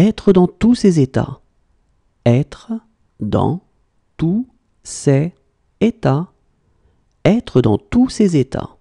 Être dans tous ces états. Être dans tous ces états. Être dans tous ces états.